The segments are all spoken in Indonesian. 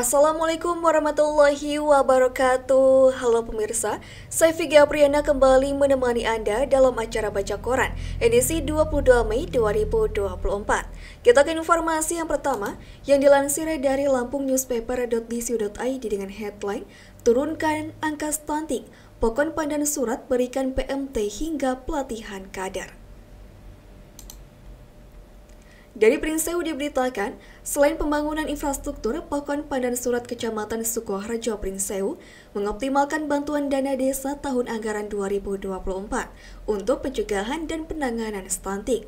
Assalamualaikum warahmatullahi wabarakatuh Halo pemirsa, saya Vigi Apriana kembali menemani Anda dalam acara Baca Koran edisi 22 Mei 2024 Kita ke informasi yang pertama yang dilansir dari lampungnewspaper.dc.id dengan headline Turunkan angka stunting, pokon pandan surat berikan PMT hingga pelatihan kader dari Prinseu diberitakan, selain pembangunan infrastruktur, Pokon Pandan Surat Kecamatan Sukoharjo Prinseu mengoptimalkan bantuan dana desa tahun anggaran 2024 untuk pencegahan dan penanganan stunting.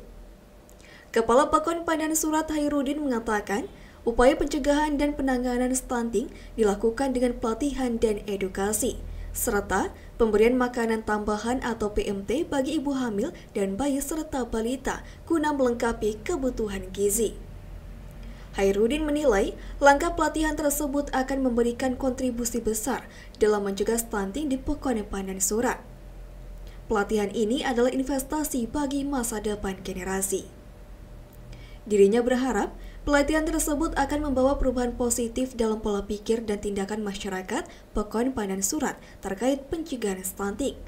Kepala Pokon Pandan Surat Hairudin mengatakan, upaya pencegahan dan penanganan stunting dilakukan dengan pelatihan dan edukasi serta pemberian makanan tambahan atau PMT bagi ibu hamil dan bayi serta balita guna melengkapi kebutuhan gizi. Hairudin menilai langkah pelatihan tersebut akan memberikan kontribusi besar dalam mencegah stunting di Panen Surat. Pelatihan ini adalah investasi bagi masa depan generasi. Dirinya berharap Pelatihan tersebut akan membawa perubahan positif dalam pola pikir dan tindakan masyarakat Pekon Pandan Surat terkait pencegahan stunting.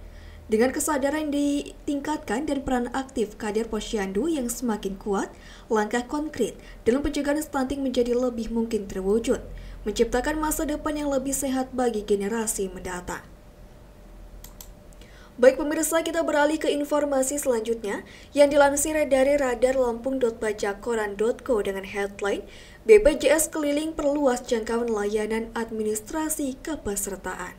Dengan kesadaran yang ditingkatkan dan peran aktif kader posyandu yang semakin kuat, langkah konkret dalam pencegahan stunting menjadi lebih mungkin terwujud, menciptakan masa depan yang lebih sehat bagi generasi mendatang. Baik pemirsa, kita beralih ke informasi selanjutnya yang dilansir dari radar lampung.bajakoran.co dengan headline BPJS Keliling Perluas Jangkauan Layanan Administrasi Kepesertaan.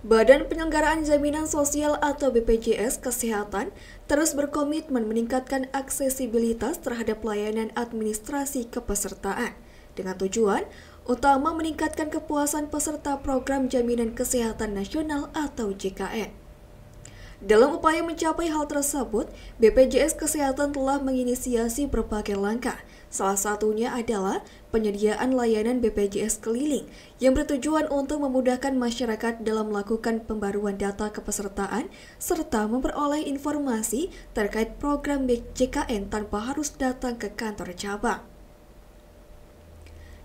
Badan Penyelenggaraan Jaminan Sosial atau BPJS Kesehatan terus berkomitmen meningkatkan aksesibilitas terhadap layanan administrasi kepesertaan – dengan tujuan utama meningkatkan kepuasan peserta program Jaminan Kesehatan Nasional atau JKN. Dalam upaya mencapai hal tersebut, BPJS Kesehatan telah menginisiasi berbagai langkah. Salah satunya adalah penyediaan layanan BPJS keliling yang bertujuan untuk memudahkan masyarakat dalam melakukan pembaruan data kepesertaan serta memperoleh informasi terkait program JKN tanpa harus datang ke kantor cabang.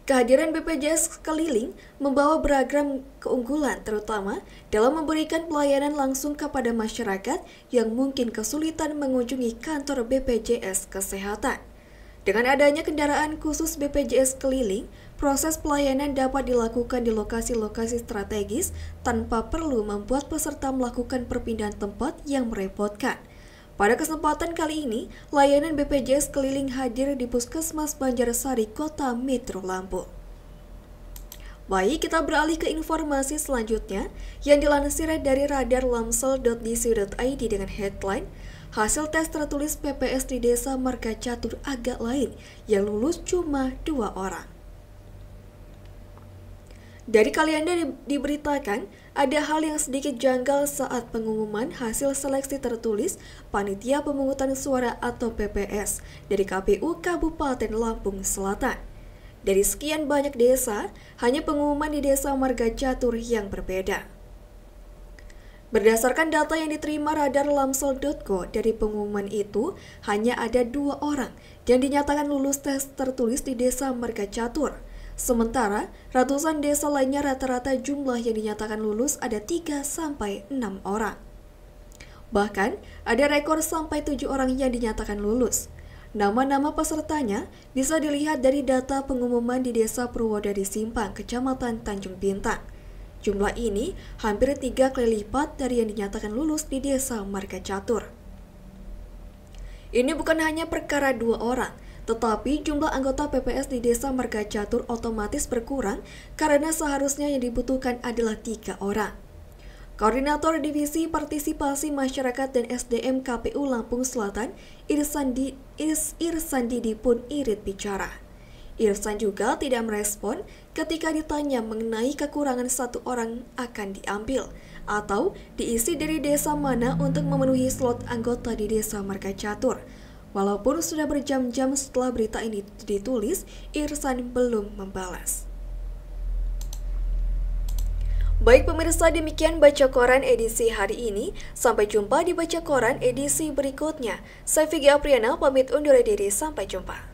Kehadiran BPJS keliling membawa beragam keunggulan terutama dalam memberikan pelayanan langsung kepada masyarakat yang mungkin kesulitan mengunjungi kantor BPJS Kesehatan. Dengan adanya kendaraan khusus BPJS keliling, proses pelayanan dapat dilakukan di lokasi-lokasi strategis tanpa perlu membuat peserta melakukan perpindahan tempat yang merepotkan – pada kesempatan kali ini, layanan BPJS keliling hadir di Puskesmas Banjarsari, Kota Metro Lampung. Baik, kita beralih ke informasi selanjutnya yang dilansir dari radar lamsel.dc.id dengan headline Hasil tes tertulis PPS di desa Marga Catur agak lain yang lulus cuma dua orang. Dari kalian, dari diberitakan, ada hal yang sedikit janggal saat pengumuman hasil seleksi tertulis Panitia Pemungutan Suara atau PPS dari KPU Kabupaten Lampung Selatan. Dari sekian banyak desa, hanya pengumuman di desa Marga Catur yang berbeda. Berdasarkan data yang diterima radar Lamsel.co dari pengumuman itu, hanya ada dua orang yang dinyatakan lulus tes tertulis di desa Marga Catur. Sementara, ratusan desa lainnya rata-rata jumlah yang dinyatakan lulus ada 3 sampai 6 orang. Bahkan, ada rekor sampai 7 orang yang dinyatakan lulus. Nama-nama pesertanya bisa dilihat dari data pengumuman di Desa Purwodadi Simpang, Kecamatan Tanjung Bintang. Jumlah ini hampir tiga kali lipat dari yang dinyatakan lulus di Desa Marga Catur. Ini bukan hanya perkara dua orang, tetapi jumlah anggota PPS di desa Marga Catur otomatis berkurang karena seharusnya yang dibutuhkan adalah tiga orang. Koordinator Divisi Partisipasi Masyarakat dan SDM KPU Lampung Selatan, Irsandi, Irs, Irsandidi pun irit bicara. Irsan juga tidak merespon ketika ditanya mengenai kekurangan satu orang akan diambil atau diisi dari desa mana untuk memenuhi slot anggota di desa Marga Catur. Walaupun sudah berjam-jam setelah berita ini ditulis, Irsan belum membalas. Baik pemirsa, demikian Baca Koran edisi hari ini. Sampai jumpa di Baca Koran edisi berikutnya. Saya Vicky Apriana, pamit undur diri. Sampai jumpa.